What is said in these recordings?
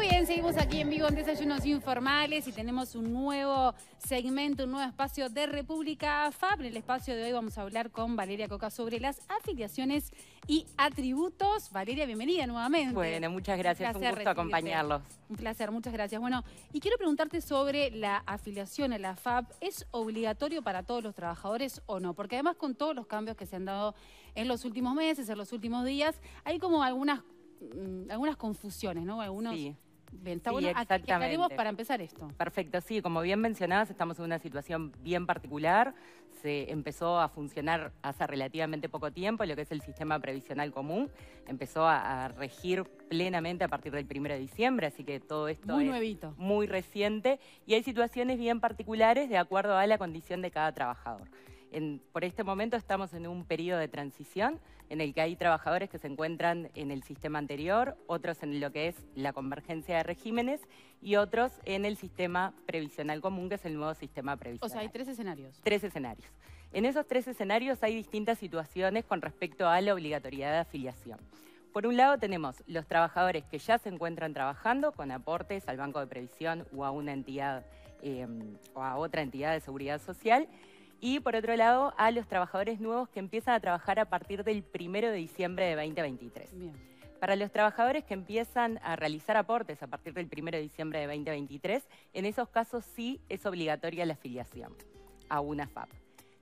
Muy bien, seguimos aquí en vivo en Desayunos Informales y tenemos un nuevo segmento, un nuevo espacio de República FAB. En el espacio de hoy vamos a hablar con Valeria Coca sobre las afiliaciones y atributos. Valeria, bienvenida nuevamente. Bueno, muchas gracias, un, gusto acompañarlos. Un placer, muchas gracias. Bueno, y quiero preguntarte sobre la afiliación a la FAB. ¿Es obligatorio para todos los trabajadores o no? Porque además con todos los cambios que se han dado en los últimos meses, en los últimos días, hay como algunas mm, algunas confusiones, ¿no? Algunos sí. Bien, está bueno. para empezar esto. Perfecto, sí, como bien mencionabas, estamos en una situación bien particular. Se empezó a funcionar hace relativamente poco tiempo lo que es el sistema previsional común. Empezó a, regir plenamente a partir del 1 de diciembre, así que todo esto es muy reciente. Y hay situaciones bien particulares de acuerdo a la condición de cada trabajador por este momento estamos en un periodo de transición en el que hay trabajadores que se encuentran en el sistema anterior, otros en lo que es la convergencia de regímenes y otros en el sistema previsional común, que es el nuevo sistema previsional. O sea, hay tres escenarios. Tres escenarios. En esos tres escenarios hay distintas situaciones con respecto a la obligatoriedad de afiliación. Por un lado tenemos los trabajadores que ya se encuentran trabajando con aportes al Banco de Previsión o a una entidad eh, o a otra entidad de seguridad social y por otro lado a los trabajadores nuevos que empiezan a trabajar a partir del 1 de diciembre de 2023. Para los trabajadores que empiezan a realizar aportes a partir del 1 de diciembre de 2023, en esos casos sí es obligatoria la afiliación a una FAP.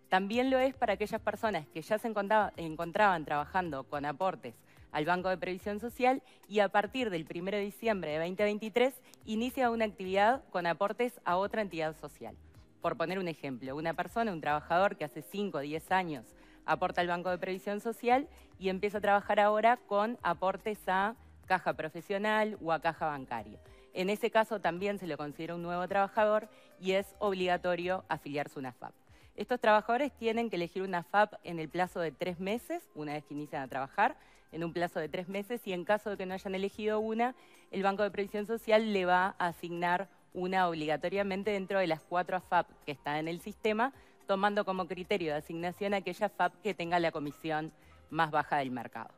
También lo es para aquellas personas que ya se encontraban trabajando con aportes al Banco de Previsión Social y a partir del 1 de diciembre de 2023 inicia una actividad con aportes a otra entidad social. Por poner un ejemplo, una persona, un trabajador que hace 5 o 10 años aporta al Banco de Previsión Social y empieza a trabajar ahora con aportes a caja profesional o a caja bancaria. En ese caso también se lo considera un nuevo trabajador y es obligatorio afiliarse a una FAP. Estos trabajadores tienen que elegir una FAP en el plazo de tres meses, una vez que inician a trabajar, en un plazo de tres meses, y en caso de que no hayan elegido una, el Banco de Previsión Social le va a asignar una obligatoriamente dentro de las cuatro FAP que están en el sistema, tomando como criterio de asignación aquella FAP que tenga la comisión más baja del mercado.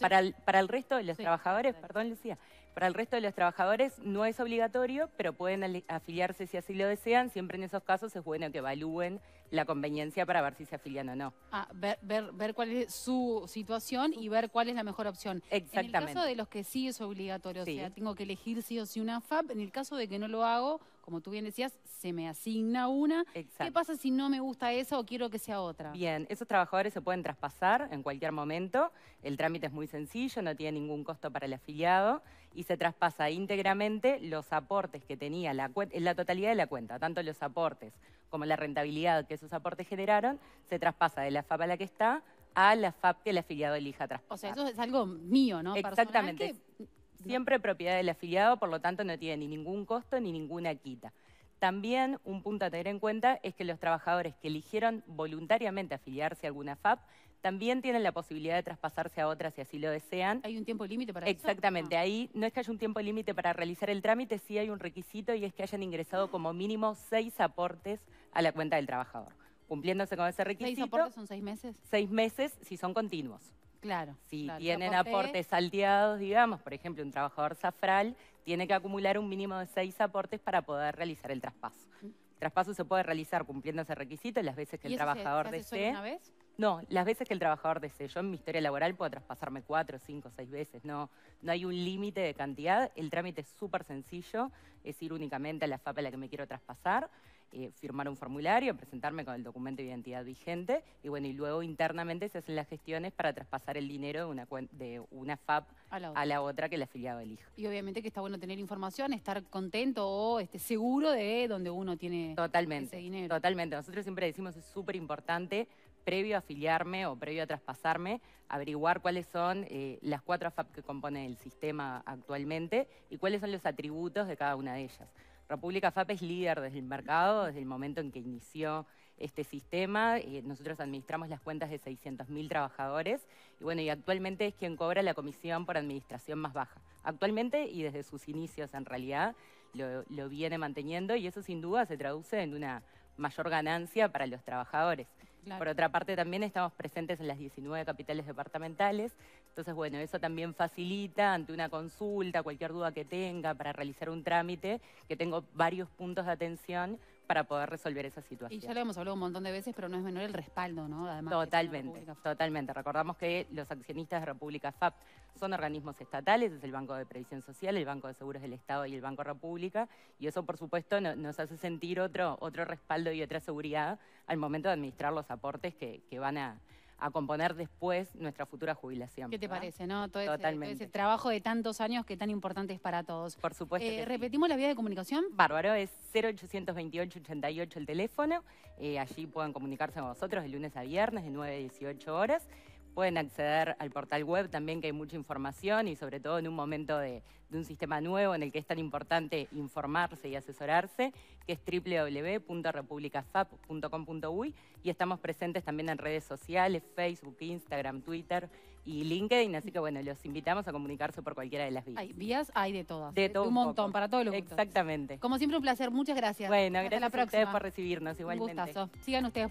para, el, resto de los trabajadores, perdón Lucía, para el resto de los trabajadores no es obligatorio, pero pueden afiliarse si así lo desean. Siempre en esos casos es bueno que evalúen la conveniencia para ver si se afilian o no. Ah, ver, cuál es su situación y ver cuál es la mejor opción. Exactamente. En el caso de los que sí es obligatorio, o sea, tengo que elegir sí o si una FAP, en el caso de que no lo hago, como tú bien decías, se me asigna una. ¿Qué pasa si no me gusta esa o quiero que sea otra? Bien, esos trabajadores se pueden traspasar en cualquier momento. El trámite es muy sencillo, no tiene ningún costo para el afiliado y se traspasa íntegramente los aportes que tenía la, en la totalidad de la cuenta, tanto los aportes como la rentabilidad que esos aportes generaron, se traspasa de la FAP a la que está a la FAP que el afiliado elija traspasar. O sea, eso es algo mío, ¿no? Exactamente. Siempre propiedad del afiliado, por lo tanto no tiene ni ningún costo ni ninguna quita. También un punto a tener en cuenta es que los trabajadores que eligieron voluntariamente afiliarse a alguna FAP también tienen la posibilidad de traspasarse a otras si así lo desean. ¿Hay un tiempo límite para Exactamente. Exactamente, ah. ahí no es que haya un tiempo límite para realizar el trámite, sí hay un requisito y es que hayan ingresado como mínimo seis aportes a la cuenta del trabajador. Cumpliéndose con ese requisito... ¿Seis aportes son seis meses? Seis meses si son continuos. Claro. Si tienen aportes salteados, digamos, por ejemplo, un trabajador safral tiene que acumular un mínimo de seis aportes para poder realizar el traspaso. Mm. El traspaso se puede realizar cumpliendo ese requisito las veces que el trabajador esté. desee. No, las veces que el trabajador desee. Yo en mi historia laboral puedo traspasarme cuatro, cinco, seis veces. No, no hay un límite de cantidad. El trámite es súper sencillo. Es ir únicamente a la FAP a la que me quiero traspasar, eh, firmar un formulario, presentarme con el documento de identidad vigente y bueno, y luego internamente se hacen las gestiones para traspasar el dinero de una, FAP a la, otra que el afiliado elija. Y obviamente que está bueno tener información, estar contento o este, seguro de donde uno tiene ese dinero. Totalmente. Nosotros siempre decimos es súper importante previo a afiliarme o previo a traspasarme, averiguar cuáles son eh, las cuatro FAP que componen el sistema actualmente y cuáles son los atributos de cada una de ellas. República FAP es líder desde el mercado, desde el momento en que inició este sistema. Eh, nosotros administramos las cuentas de 600.000 trabajadores y bueno, y actualmente es quien cobra la comisión por administración más baja. Actualmente y desde sus inicios en realidad lo, lo viene manteniendo y eso sin duda se traduce en una mayor ganancia para los trabajadores. Por otra parte, también estamos presentes en las 19 capitales departamentales. Entonces, bueno, eso también facilita ante una consulta, cualquier duda que tenga para realizar un trámite, que tengo varios puntos de atención para poder resolver esa situación. Y ya lo hemos hablado un montón de veces, pero no es menor el respaldo, ¿no? Además, totalmente, totalmente. Recordamos que los accionistas de República FAP son organismos estatales, es el Banco de Previsión Social, el Banco de Seguros del Estado y el Banco República, y eso, por supuesto, nos hace sentir otro, otro respaldo y otra seguridad al momento de administrar los aportes que van a a componer después nuestra futura jubilación. ¿Qué te parece, no? Todo ese, ese trabajo de tantos años que tan importante es para todos. Por supuesto. Eh, ¿Repetimos la vía de comunicación? Bárbaro, es 0828-88 el teléfono. Eh, allí pueden comunicarse con nosotros de lunes a viernes de 9 a 18 horas. Pueden acceder al portal web también, que hay mucha información y sobre todo en un momento de, un sistema nuevo en el que es tan importante informarse y asesorarse, que es www.republicafap.com.uy y estamos presentes también en redes sociales, Facebook, Instagram, Twitter y LinkedIn, así que bueno, los invitamos a comunicarse por cualquiera de las vías. Hay vías, hay de todas. De, todo. Un, montón, para todos los gustos. Exactamente. Como siempre, un placer. Muchas gracias. Bueno, gracias a ustedes por recibirnos igualmente. Un gustazo. Sigan ustedes.